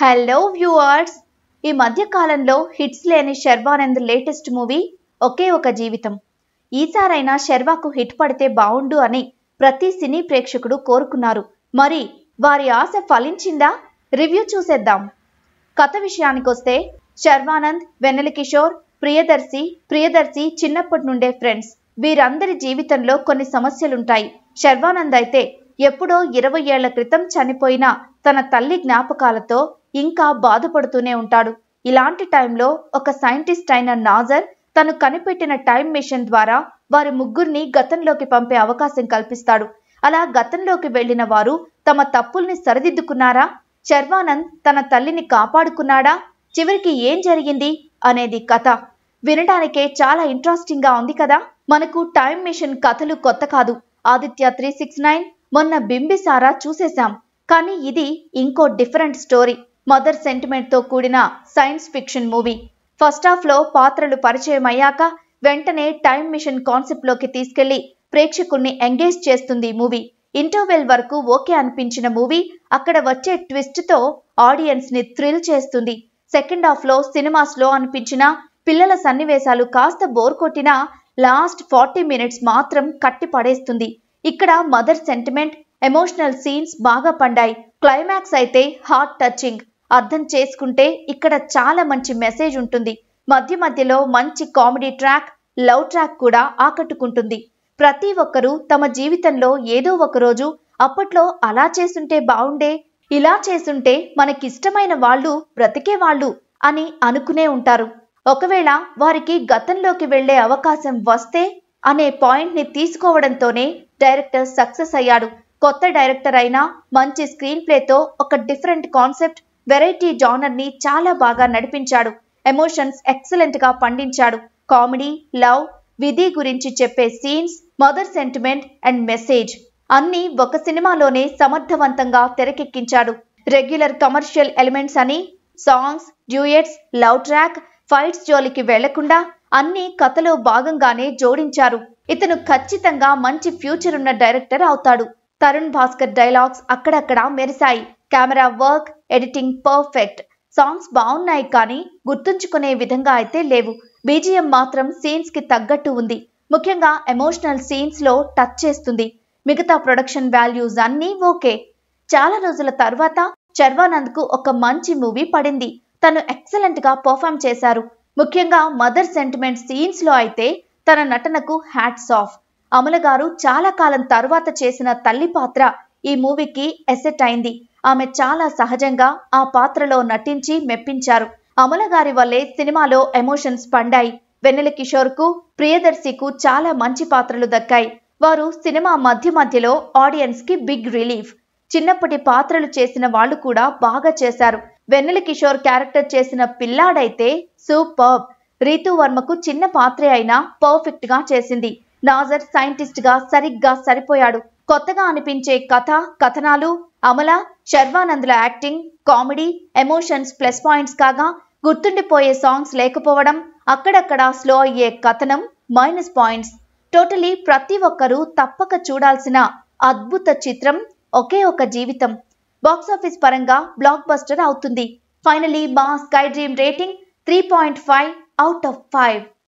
hello viewers ఈ మధ్య కాలంలో హిట్స్ లేని శర్వానంద్ లేటెస్ట్ మూవీ ఒకే ఒక జీవితం ఈసారైనా శర్వాకు హిట్ పడితే బావుండు అని ప్రతి సినీ ప్రేక్షకుడు కోరుకున్నారు మరి వారి ఆశ ఫలించిందా రివ్యూ చూసేద్దాం కథ విషయానికొస్తే శర్వానంద్ వెన్నెల కిషోర్ ప్రియదర్శి ప్రియదర్శి చిన్నప్పటి నుండే ఫ్రెండ్స్ వీరందరి జీవితంలో కొన్ని సమస్యలుంటాయి శర్వానంద్ అయితే ఎప్పుడో ఇరవై ఏళ్ల క్రితం చనిపోయిన తన తల్లి జ్ఞాపకాలతో ఇంకా బాధపడుతూనే ఉంటాడు ఇలాంటి టైంలో ఒక సైంటిస్ట్ అయిన నాజర్ తను కనిపెట్టిన టైం మిషన్ ద్వారా వారి ముగ్గురిని గతంలోకి పంపే అవకాశం కల్పిస్తాడు అలా గతంలోకి వెళ్లిన వారు తమ తప్పుల్ని సరిదిద్దుకున్నారా శర్వానంద్ తన తల్లిని కాపాడుకున్నాడా చివరికి ఏం జరిగింది అనేది కథ వినడానికే చాలా ఇంట్రెస్టింగ్ గా ఉంది కదా మనకు టైం మిషన్ కథలు కొత్త కాదు ఆదిత్య త్రీ సిక్స్ నైన్ మొన్న బింబిసారా చూసేశాం కానీ ఇది ఇంకో డిఫరెంట్ స్టోరీ మదర్ సెంటిమెంట్తో కూడిన సైన్స్ ఫిక్షన్ మూవీ ఫస్ట్ హాఫ్లో పాత్రలు పరిచయం అయ్యాక వెంటనే టైం మిషన్ కాన్సెప్ట్లోకి తీసుకెళ్లి ప్రేక్షకుల్ని ఎంగేజ్ చేస్తుంది మూవీ ఇంటర్వెల్ వరకు ఓకే అనిపించిన మూవీ అక్కడ వచ్చే ట్విస్ట్తో ఆడియన్స్ని థ్రిల్ చేస్తుంది సెకండ్ హాఫ్లో సినిమా స్లో అనిపించిన పిల్లల సన్నివేశాలు కాస్త బోర్ కొట్టినా లాస్ట్ ఫార్టీ మినిట్స్ మాత్రం కట్టి పడేస్తుంది ఇక్కడ మదర్ సెంటిమెంట్ ఎమోషనల్ సీన్స్ బాగా పండాయి క్లైమాక్స్ అయితే హార్ట్ టచింగ్ అర్థం చేసుకుంటే ఇక్కడ చాలా మంచి మెసేజ్ ఉంటుంది మధ్య మధ్యలో మంచి కామెడీ ట్రాక్ లవ్ ట్రాక్ కూడా ఆకట్టుకుంటుంది ప్రతి ఒక్కరూ తమ జీవితంలో ఏదో ఒక రోజు అప్పట్లో అలా చేసుంటే బాగుండే ఇలా చేసుంటే మనకిష్టమైన వాళ్ళు బ్రతికే వాళ్ళు అని అనుకునే ఉంటారు ఒకవేళ వారికి గతంలోకి వెళ్లే అవకాశం వస్తే అనే పాయింట్ ని తీసుకోవడంతోనే డైరెక్టర్ సక్సెస్ అయ్యాడు కొత్త డైరెక్టర్ అయినా మంచి స్క్రీన్ ప్లేతో ఒక డిఫరెంట్ కాన్సెప్ట్ వెరైటీ జానర్ ని చాలా బాగా నడిపించాడు ఎమోషన్స్ ఎక్సలెంట్ గా పండించాడు కామెడీ లవ్ విధి గురించి చెప్పే scenes mother sentiment and message అన్ని ఒక సినిమాలోనే సమర్థవంతంగా తెరకెక్కించాడు రెగ్యులర్ కమర్షియల్ ఎలిమెంట్స్ అని songs duets love track fights జోలికి వెళ్లకుండా అన్ని కథలో భాగంగానే జోడించారు ఇతను ఖచ్చితంగా మంచి ఫ్యూచర్ ఉన్న డైరెక్టర్ అవుతాడు తరుణ్ భాస్కర్ డైలాగ్స్ అక్కడక్కడ మెరిశాయి camera work editing perfect songs బాగున్నాయి కానీ గుర్తుంచుకునే విధంగా అయితే లేవు బీజిఎం మాత్రం సీన్స్ కి తగ్గట్టు ఉంది ముఖ్యంగా ఎమోషనల్ సీన్స్ లో టచ్ చేస్తుంది మిగతా ప్రొడక్షన్ వాల్యూస్ అన్నీ ఓకే చాలా రోజుల తర్వాత చర్వానంద్ కు ఒక మంచి మూవీ పడింది తను ఎక్సలెంట్ గా పర్ఫామ్ చేశారు ముఖ్యంగా మదర్ సెంటిమెంట్ సీన్స్ లో అయితే తన నటనకు హ్యాట్స్ ఆఫ్ అమల గారు చాలా కాలం తర్వాత చేసిన తల్లి పాత్ర ఈ మూవీకి ఎసెట్ అయింది ఆమె చాలా సహజంగా ఆ పాత్రలో నటించి మెప్పించారు అమల గారి వల్లే సినిమాలో ఎమోషన్స్ పండాయి వెన్నెల కిషోర్ కు ప్రియదర్శికు చాలా మంచి పాత్రలు దక్కాయి వారు సినిమా మధ్య మధ్యలో ఆడియన్స్ కి బిగ్ రిలీఫ్ చిన్నప్పటి పాత్రలు చేసిన వాళ్ళు కూడా బాగా చేశారు వెన్నెల కిషోర్ క్యారెక్టర్ చేసిన పిల్లాడైతే సూపర్ రీతు వర్మకు చిన్న పాత్రే అయినా పర్ఫెక్ట్ గా చేసింది నాజర్ సైంటిస్ట్ గా సరిగ్గా సరిపోయాడు కొత్తగా అనిపించే కథ కథనాలు అమల శర్వానందుల acting comedy emotions plus points కాగా గుర్తుండిపోయే సాంగ్స్ లేకపోవడం అక్కడక్కడ స్లో అయ్యే కథనం మైనస్ పాయింట్స్ టోటలీ ప్రతి ఒక్కరూ తప్పక చూడాల్సిన అద్భుత చిత్రం ఒకే ఒక జీవితం బాక్సాఫీస్ పరంగా బ్లాక్ బస్టర్ అవుతుంది ఫైనలీ మా sky dream rating three point five out of five